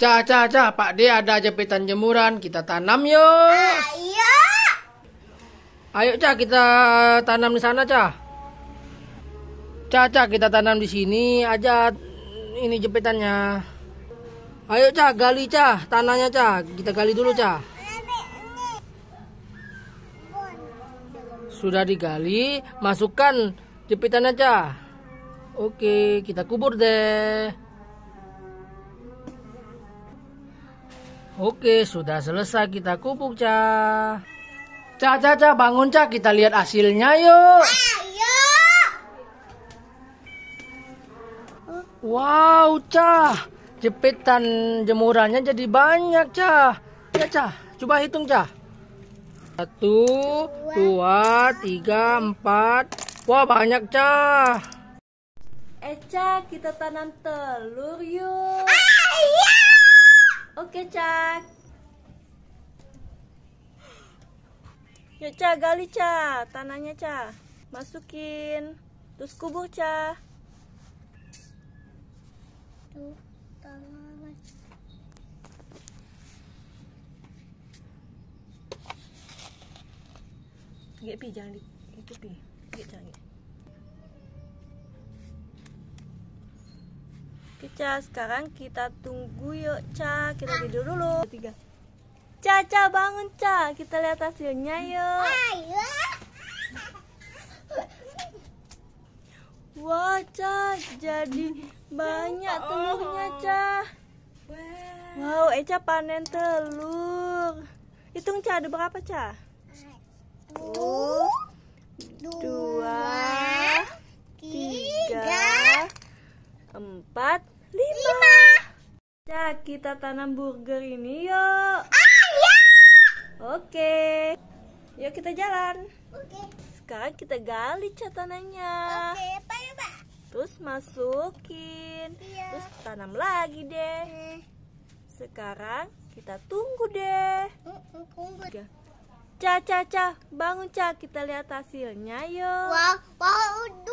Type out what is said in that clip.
Cah, cah, cah, Pak D ada jepitan jemuran, kita tanam yuk. Ayo. Ah, iya. Ayo, cah, kita tanam di sana, cah. Cah, cah, kita tanam di sini aja ini jepitannya. Ayo, cah, gali, cah, tanahnya, cah. Kita gali dulu, cah. Sudah digali, masukkan jepitannya, cah. Oke, kita kubur deh. Oke, sudah selesai kita kupuk, Ca. Ca, Ca, Ca, bangun, Ca. Kita lihat hasilnya, yuk. Ayo. Wow, Ca. Jepitan jemurannya jadi banyak, Ca. Ya, Ca. Coba hitung, Ca. Satu, dua, tiga, empat. Wah, banyak, Ca. Eh, Ca, kita tanam telur, yuk. Ayo. Ah, iya. Cak. Yuk ya, Cak, gali Cak, tanahnya Cak. Masukin. Terus kubur Cak. Tuh, tanahnya. Gek pi jangan di itu pi. Gek canggih. Kita sekarang kita tunggu yuk Ca Kita tidur dulu Tiga caca bangun Ca Kita lihat hasilnya yuk Wah Ca jadi banyak oh. telurnya Ca Wow Eca eh, panen telur Hitung Ca ada berapa Ca? Dua Tiga Empat ya kita tanam burger ini yuk. Ah, ya. Oke. Yuk kita jalan. Oke. Sekarang kita gali catatannya. Oke, pak ya, Pak? Terus masukin. Iya. Terus tanam lagi deh. Hmm. Sekarang kita tunggu deh. Hmm, hmm, tunggu. Ca, ca, ca, bangun ca, kita lihat hasilnya yuk. Wow, wow,